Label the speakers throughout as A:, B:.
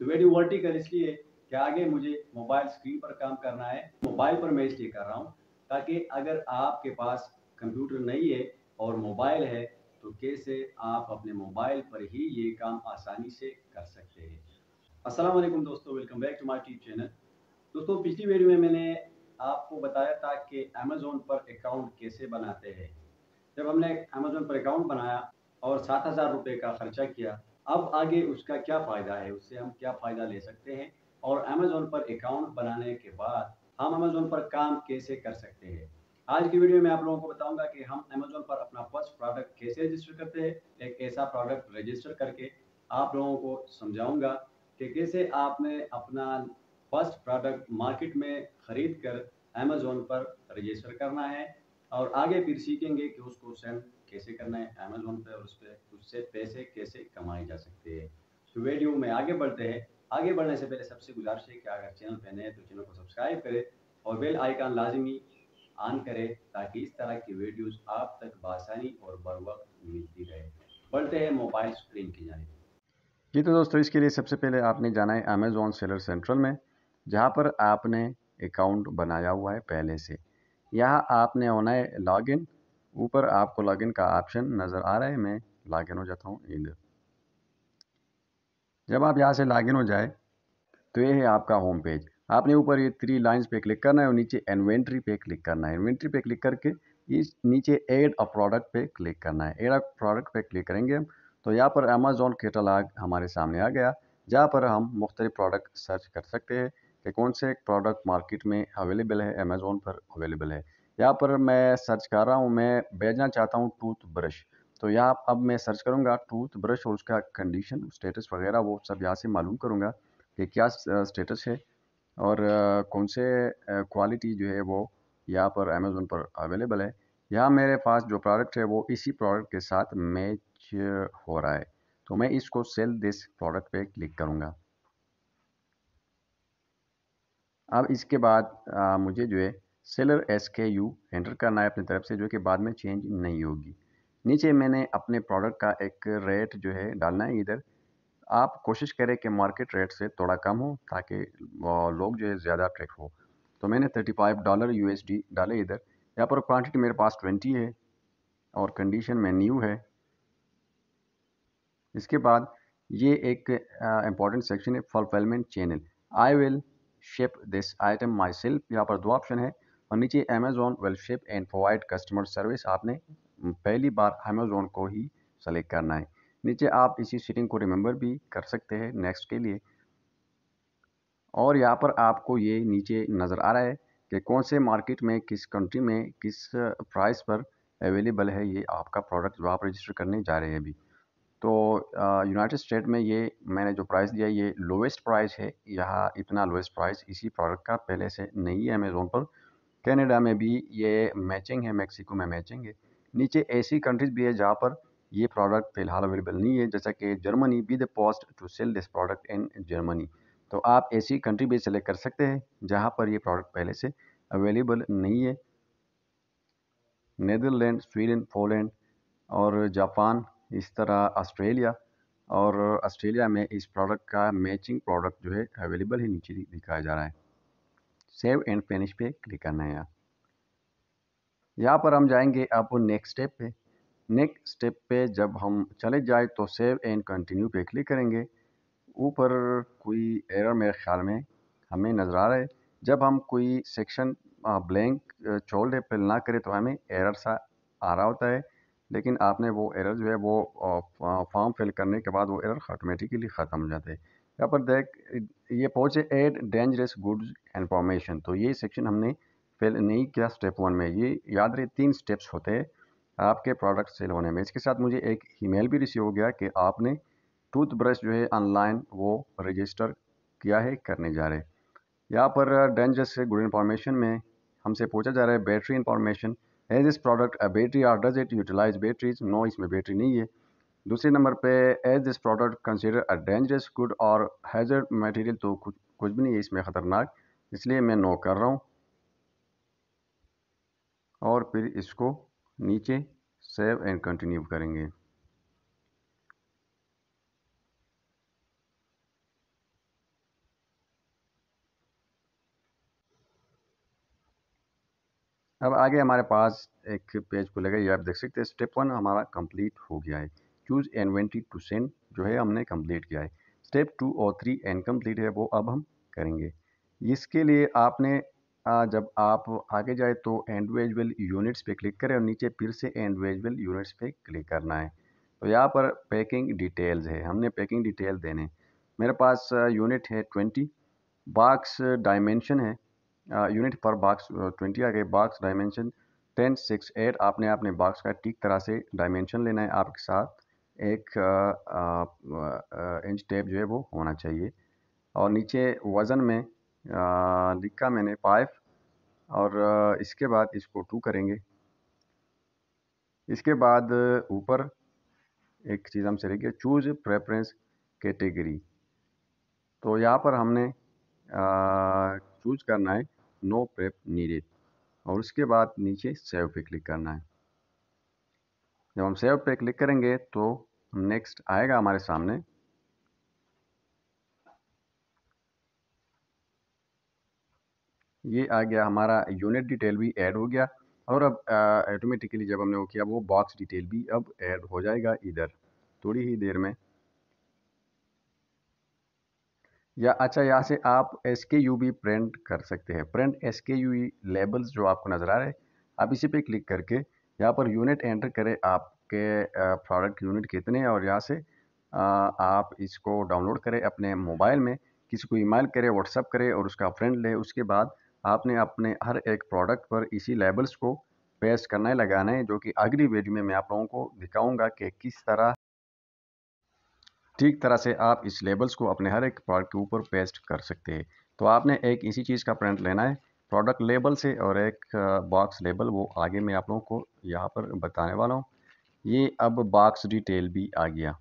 A: तो video vertical इसलिए कि आगे मुझे मोबाइल स्क्रीन पर काम करना है मोबाइल पर मैं इसलिए कर रहा हूँ ताकि अगर आपके पास कंप्यूटर नहीं है और मोबाइल है तो कैसे आप अपने मोबाइल पर ही ये काम आसानी से कर सकते हैं अस्सलाम वालेकुम दोस्तों welcome back to my tube channel दोस्तों पिछली वीडियो में मैंने आपको बताया था कि अमेजोन पर अकाउंट कैसे बनाते हैं जब हमने अमेजोन पर अकाउंट बनाया और सात हज़ार रुपये का खर्चा किया अब आगे उसका क्या फ़ायदा है उससे हम क्या फ़ायदा ले सकते हैं और अमेज़ोन पर अकाउंट बनाने के बाद हम अमेज़ोन पर काम कैसे कर सकते हैं आज की वीडियो में आप लोगों को बताऊंगा कि हम अमेज़ोन पर अपना फर्स्ट प्रोडक्ट कैसे रजिस्टर करते हैं एक ऐसा प्रोडक्ट रजिस्टर करके आप लोगों को समझाऊंगा कि कैसे आपने अपना फर्स्ट प्रोडक्ट मार्केट में ख़रीद कर अमेज़ोन पर रजिस्टर करना है और आगे फिर सीखेंगे कि उसको सेल कैसे करना है अमेजोन पे और उस पर उससे पैसे कैसे कमाए जा सकते हैं तो वीडियो में आगे बढ़ते हैं आगे बढ़ने से पहले सबसे गुजारिश है कि अगर चैनल पर नए तो चैनल को सब्सक्राइब करें और बेल आइकान लाजमी ऑन करें ताकि इस तरह की वीडियोस आप तक बासानी और बर वक्त मिलती रहे बढ़ते हैं मोबाइल स्क्रीन की जाने
B: जी तो दोस्तों इसके लिए सबसे पहले आपने जाना है अमेज़ोन सेलर सेंट्रल में जहाँ पर आपने अकाउंट बनाया हुआ है पहले से यहाँ आपने होना है लॉगिन ऊपर आपको लॉगिन का ऑप्शन नज़र आ रहा है मैं लॉगिन हो जाता हूँ इधर जब आप यहाँ से लॉगिन हो जाए तो ये है आपका होम पेज आपने ऊपर ये थ्री लाइंस पे क्लिक करना है और नीचे इन्वेंट्री पे क्लिक करना है इन्वेंट्री पे क्लिक करके इस नीचे एड अ प्रोडक्ट पे क्लिक करना है एड अ प्रोडक्ट पे क्लिक करेंगे हम तो यहाँ पर अमेजोन कैटलाग हमारे सामने आ गया जहाँ पर हम मुख्तलिफ प्रोडक्ट सर्च कर सकते हैं कि कौन से प्रोडक्ट मार्केट में अवेलेबल है अमेज़ोन पर अवेलेबल है यहाँ पर मैं सर्च कर रहा हूँ मैं भेजना चाहता हूँ टूथ ब्रश तो यहाँ अब मैं सर्च करूँगा टूथ ब्रश और उसका कंडीशन स्टेटस वगैरह वो सब यहाँ से मालूम करूँगा कि क्या स्टेटस है और कौन से क्वालिटी जो है वो यहाँ पर अमेज़ोन पर अवेलेबल है यहाँ मेरे पास जो प्रोडक्ट है वो इसी प्रोडक्ट के साथ मैच हो रहा है तो मैं इसको सेल दिस प्रोडक्ट पे क्लिक करूँगा अब इसके बाद आ, मुझे जो है seller S K U enter करना है अपनी तरफ से जो कि बाद में चेंज नहीं होगी नीचे मैंने अपने प्रोडक्ट का एक रेट जो है डालना है इधर आप कोशिश करें कि मार्केट रेट से थोड़ा कम हो ताकि लोग जो है ज़्यादा अट्रैक्ट हो तो मैंने थर्टी फाइव डॉलर यू डाले इधर यहाँ पर क्वान्टिटी मेरे पास ट्वेंटी है और कंडीशन में न्यू है इसके बाद ये एक इम्पॉर्टेंट सेक्शन है fulfilment channel I will ship this item myself यहाँ पर दो ऑप्शन है और नीचे Amazon will ship and provide customer service आपने पहली बार अमेज़ोन को ही सेलेक्ट करना है नीचे आप इसी सीटिंग को रिमेंबर भी कर सकते हैं नेक्स्ट के लिए और यहाँ पर आपको ये नीचे नज़र आ रहा है कि कौन से मार्केट में किस कंट्री में किस प्राइस पर अवेलेबल है ये आपका प्रोडक्ट जो आप रजिस्टर करने जा रहे हैं अभी तो यूनाइटेड स्टेट में ये मैंने जो प्राइस दिया ये लोवेस्ट प्राइस है यहाँ इतना लोवेस्ट प्राइस इसी प्रोडक्ट का पहले से नहीं है अमेज़ोन पर कनाडा में भी ये मैचिंग है मैक्सिको में मैचिंग है नीचे ऐसी कंट्रीज भी है जहाँ पर ये प्रोडक्ट फ़िलहाल अवेलेबल नहीं है जैसा कि Germany be the post to sell this product in Germany तो आप ऐसी कंट्री भी सेलेक्ट कर सकते हैं जहाँ पर ये प्रोडक्ट पहले से अवेलेबल नहीं है नदरलैंड स्वीडन पोलैंड और जापान इस तरह ऑस्ट्रेलिया और ऑस्ट्रेलिया में इस प्रोडक्ट का मैचिंग प्रोडक्ट जो है अवेलेबल ही नीचे दिखाया जा रहा है सेव एंड फिनिश पे क्लिक करना है यार यहाँ पर हम जाएंगे अब नेक्स्ट स्टेप पे नेक्स्ट स्टेप पे जब हम चले जाए तो सेव एंड कंटिन्यू पे क्लिक करेंगे ऊपर कोई एरर मेरे ख्याल में हमें नज़र आ रहा है जब हम कोई सेक्शन ब्लैंक छोड़ दे फिल ना करें तो हमें एरर सा आ रहा होता है लेकिन आपने वो एरर जो है वो फॉर्म फिल करने के बाद वो एरर ऑटोमेटिकली ख़त्म हो जाते हैं यहाँ पर देख ये पहुँच एड डेंजरस गुड्स इन्फॉर्मेशन तो ये सेक्शन हमने फेल नहीं किया स्टेप वन में ये याद रहे तीन स्टेप्स होते हैं आपके प्रोडक्ट सेल होने में इसके साथ मुझे एक ईमेल भी रिसीव हो गया कि आपने टूथब्रश जो है ऑनलाइन वो रजिस्टर किया है करने जा रहे यहाँ पर डेंजरस गुड इन्फॉर्मेशन में हमसे पूछा जा रहा है बैटरी इन्फॉर्मेशन एज इस product battery or does it utilize batteries no इसमें बैटरी नहीं है दूसरे नंबर पे is this product consider a dangerous good और हैजर्ड मटेरियल तो कुछ कुछ भी नहीं है इसमें ख़तरनाक इसलिए मैं नो कर रहा हूँ और फिर इसको नीचे सेव एंड कंटिन्यू करेंगे अब आगे हमारे पास एक पेज खुलेगा ये आप देख सकते हैं स्टेप वन हमारा कंप्लीट हो गया है चूज़ एनवेंटी टू सेंड जो है हमने कंप्लीट किया है स्टेप टू और थ्री एनकम्प्लीट है वो अब हम करेंगे इसके लिए आपने आ, जब आप आगे जाए तो एंड यूनिट्स पे क्लिक करें और नीचे फिर से एंड वेजबल यूनिट्स पे क्लिक करना है तो यहाँ पर पैकिंग डिटेल्स है हमने पैकिंग डिटेल देने मेरे पास यूनिट है ट्वेंटी बाक्स डायमेंशन है यूनिट पर बाक्स ट्वेंटी आ गए box dimension ten six eight आपने अपने बाक्स का ठीक तरह से डायमेंशन लेना है आपके साथ एक इंच टेप जो है वो होना चाहिए और नीचे वज़न में लिखा मैंने फाइव और इसके बाद इसको टू करेंगे इसके बाद ऊपर एक चीज़ हमसे रह चूज प्रेफरेंस कैटेगरी तो यहाँ पर हमने चूज करना है नो प्रेप नीडेड और उसके बाद नीचे सेव पे क्लिक करना है जब हम सेव पे क्लिक करेंगे तो नेक्स्ट आएगा हमारे सामने ये आ गया हमारा यूनिट डिटेल भी ऐड हो गया और अब ऑटोमेटिकली जब हमने वो किया वो बॉक्स डिटेल भी अब ऐड हो जाएगा इधर थोड़ी ही देर में या अच्छा यहाँ से आप एस के यू भी प्रिंट कर सकते हैं print S K U labels जो आपको नज़र आ रहे हैं आप इसी पे क्लिक करके यहाँ पर यूनिट एंटर करें आप आपके प्रोडक्ट यूनिट कितने हैं और यहाँ से आप इसको डाउनलोड करें अपने मोबाइल में किसी को ईमेल करें व्हाट्सअप करें और उसका फ्रेंड ले उसके बाद आपने अपने हर एक प्रोडक्ट पर इसी लेबल्स को पेस्ट करना है लगाना है जो कि अगली वीडियो में मैं आप लोगों को दिखाऊंगा कि किस तरह ठीक तरह से आप इस लेबल्स को अपने हर एक प्रोडक्ट के ऊपर पेस्ट कर सकते हैं तो आपने एक इसी चीज़ का प्रिंट लेना है प्रोडक्ट लेबल से और एक बॉक्स लेबल वो आगे मैं आप लोगों को यहाँ पर बताने वाला हूँ ये अब बॉक्स डिटेल भी आ गया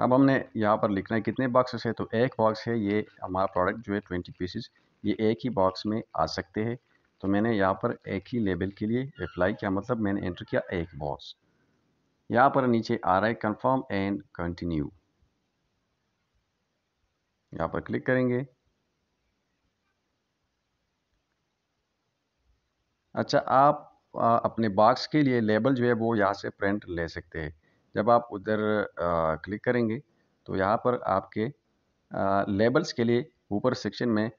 B: अब हमने यहाँ पर लिखना है कितने बॉक्सेस है तो एक बॉक्स है ये हमारा प्रोडक्ट जो है ट्वेंटी पीसेस ये एक ही बॉक्स में आ सकते हैं तो मैंने यहाँ पर एक ही लेबल के लिए अप्लाई किया मतलब मैंने एंटर किया एक बॉक्स यहाँ पर नीचे आ रहा है कंफर्म एंड कंटिन्यू यहाँ पर क्लिक करेंगे अच्छा आप अपने बाक्स के लिए लेबल जो है वो यहाँ से प्रिंट ले सकते हैं जब आप उधर क्लिक करेंगे तो यहाँ पर आपके लेबल्स के लिए ऊपर सेक्शन में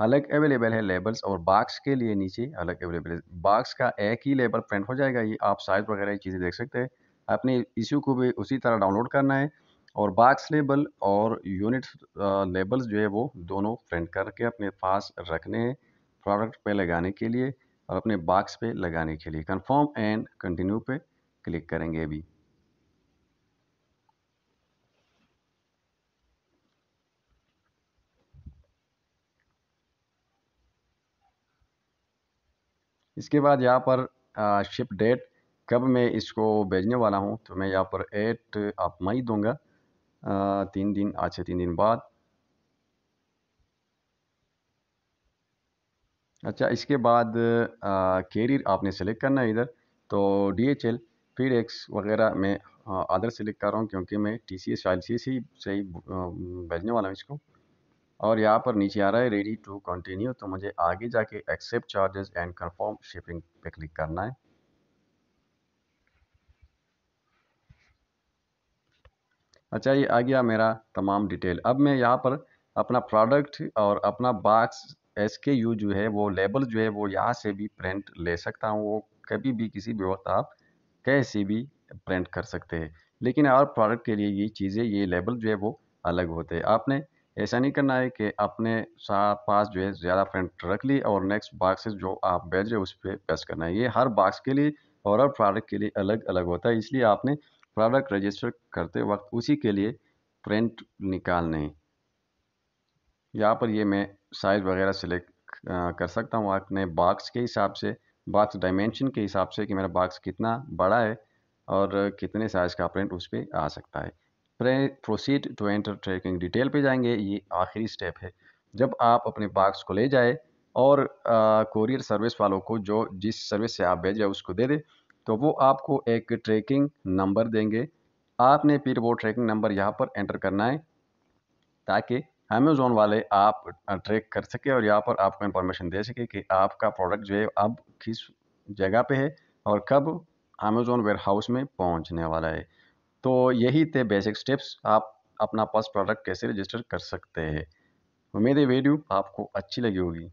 B: अलग अवेलेबल है लेबल्स और बाक्स के लिए नीचे अलग अवेलेबल है बाक्स का एक ही लेबल प्रिंट हो जाएगा ये आप साइज वगैरह ये चीज़ें देख सकते हैं अपने इश्यू को भी उसी तरह डाउनलोड करना है और बाक्स लेबल और यूनिट लेबल्स जो है वो दोनों प्रिंट करके अपने पास रखने हैं प्रोडक्ट पर लगाने के लिए और अपने बॉक्स पे लगाने के लिए कंफर्म एंड कंटिन्यू पे क्लिक करेंगे अभी इसके बाद यहाँ पर शिप डेट कब मैं इसको भेजने वाला हूँ तो मैं यहाँ पर एट आप मई दूंगा तीन दिन आज से तीन दिन बाद अच्छा इसके बाद कैरियर आपने सेलेक्ट करना है इधर तो D H L FedEx वगैरह मैं अदर सेलेक्ट कर रहा हूँ क्योंकि मैं टी सी एस फाइल सी से ही सही भेजने वाला हूँ इसको और यहाँ पर नीचे आ रहा है रेडी टू कंटिन्यू तो मुझे आगे जाके accept charges and confirm shipping पे क्लिक करना है अच्छा ये आ गया मेरा तमाम डिटेल अब मैं यहाँ पर अपना प्रोडक्ट और अपना बाक्स एस के यू जो है वो लेबल जो है वो यहाँ से भी प्रिंट ले सकता हूँ वो कभी भी किसी भी वक्त आप कैसे भी प्रिंट कर सकते हैं लेकिन और प्रोडक्ट के लिए ये चीज़ें ये लेबल जो है वो अलग होते हैं आपने ऐसा नहीं करना है कि अपने साथ पास जो है ज़्यादा प्रिंट रख ली और नेक्स्ट बॉक्सेस जो आप भेज रहे हो उस पर पेस्ट करना है ये हर बॉक्स के लिए और हर प्रोडक्ट के लिए अलग अलग होता है इसलिए आपने प्रोडक्ट रजिस्टर करते वक्त उसी के लिए प्रिंट निकालने यहाँ पर ये मैं साइज़ वगैरह सेलेक्ट कर सकता हूँ अपने बाक्स के हिसाब से बाक्स डायमेंशन के हिसाब से कि मेरा बाक्स कितना बड़ा है और कितने साइज़ का प्रिंट उस पर आ सकता है proceed to enter tracking detail पे जाएंगे ये आखिरी स्टेप है जब आप अपने बाक्स को ले जाए और कोरियर सर्विस वालों को जो जिस सर्विस से आप भेजें उसको दे दे तो वो आपको एक ट्रैकिंग नंबर देंगे आपने फिर वो ट्रैकिंग नंबर यहाँ पर एंटर करना है ताकि अमेज़ोन वाले आप ट्रैक कर सके और यहाँ पर आपको इन्फॉर्मेशन दे सके कि आपका प्रोडक्ट जो है अब किस जगह पे है और कब अमेज़ोन वेयर हाउस में पहुँचने वाला है तो यही थे बेसिक स्टेप्स आप अपना फर्स्ट प्रोडक्ट कैसे रजिस्टर कर सकते हैं उम्मीद है वीडियो आपको अच्छी लगी होगी